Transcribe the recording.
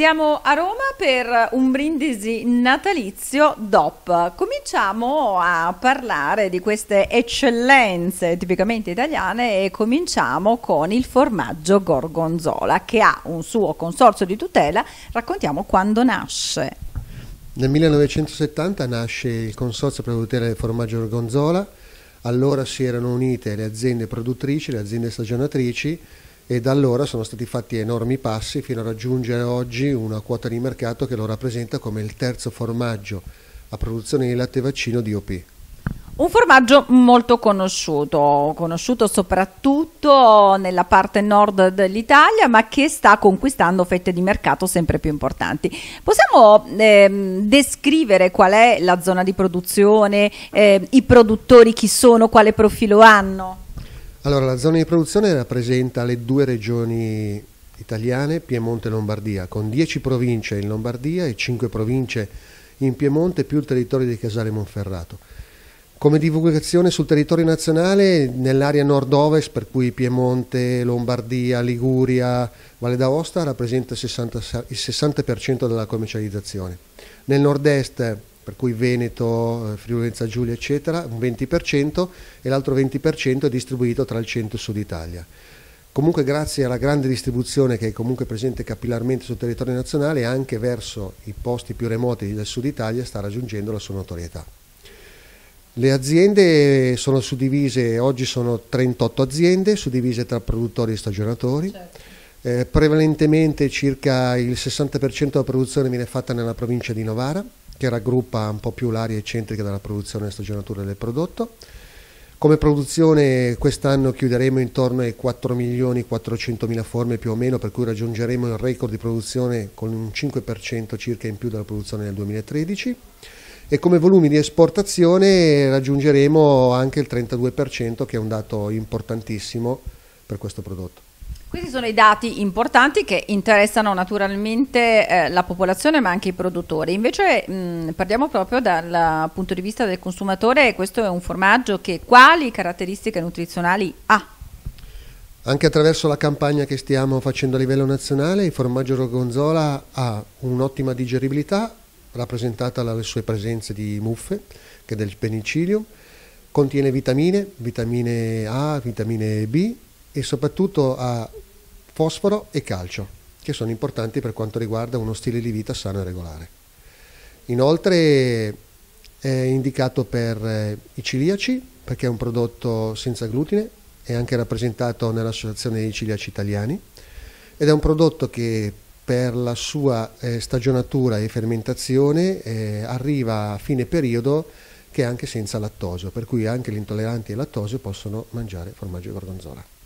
Siamo a Roma per un brindisi natalizio DOP. Cominciamo a parlare di queste eccellenze tipicamente italiane e cominciamo con il formaggio gorgonzola che ha un suo consorzio di tutela. Raccontiamo quando nasce. Nel 1970 nasce il consorzio per la tutela del formaggio gorgonzola. Allora si erano unite le aziende produttrici, le aziende stagionatrici e da allora sono stati fatti enormi passi fino a raggiungere oggi una quota di mercato che lo rappresenta come il terzo formaggio a produzione di latte vaccino di OP. Un formaggio molto conosciuto, conosciuto soprattutto nella parte nord dell'Italia, ma che sta conquistando fette di mercato sempre più importanti. Possiamo ehm, descrivere qual è la zona di produzione, eh, i produttori chi sono, quale profilo hanno? Allora, la zona di produzione rappresenta le due regioni italiane, Piemonte e Lombardia, con 10 province in Lombardia e 5 province in Piemonte, più il territorio di Casale Monferrato. Come divulgazione sul territorio nazionale, nell'area nord-ovest, per cui Piemonte, Lombardia, Liguria, Valle d'Aosta, rappresenta il 60%, il 60 della commercializzazione. Nel nord-est per cui Veneto, eh, Friulenza Giulia eccetera, un 20% e l'altro 20% è distribuito tra il centro e il sud Italia. Comunque grazie alla grande distribuzione che è comunque presente capillarmente sul territorio nazionale anche verso i posti più remoti del sud Italia sta raggiungendo la sua notorietà. Le aziende sono suddivise, oggi sono 38 aziende, suddivise tra produttori e stagionatori. Certo. Eh, prevalentemente circa il 60% della produzione viene fatta nella provincia di Novara, che raggruppa un po' più l'area eccentrica della produzione e stagionatura del prodotto. Come produzione quest'anno chiuderemo intorno ai 4 milioni 400 mila forme più o meno, per cui raggiungeremo il record di produzione con un 5% circa in più della produzione nel 2013 e come volumi di esportazione raggiungeremo anche il 32% che è un dato importantissimo per questo prodotto. Questi sono i dati importanti che interessano naturalmente eh, la popolazione ma anche i produttori. Invece mh, parliamo proprio dal punto di vista del consumatore, questo è un formaggio che quali caratteristiche nutrizionali ha? Anche attraverso la campagna che stiamo facendo a livello nazionale, il formaggio gorgonzola ha un'ottima digeribilità, rappresentata dalle sue presenze di muffe, che è del penicillium, contiene vitamine, vitamine A, vitamine B, e soprattutto ha fosforo e calcio, che sono importanti per quanto riguarda uno stile di vita sano e regolare. Inoltre è indicato per eh, i ciliaci perché è un prodotto senza glutine, è anche rappresentato nell'Associazione dei Ciliaci Italiani ed è un prodotto che per la sua eh, stagionatura e fermentazione eh, arriva a fine periodo che è anche senza lattosio, per cui anche gli intolleranti al lattosio possono mangiare formaggio e gorgonzola.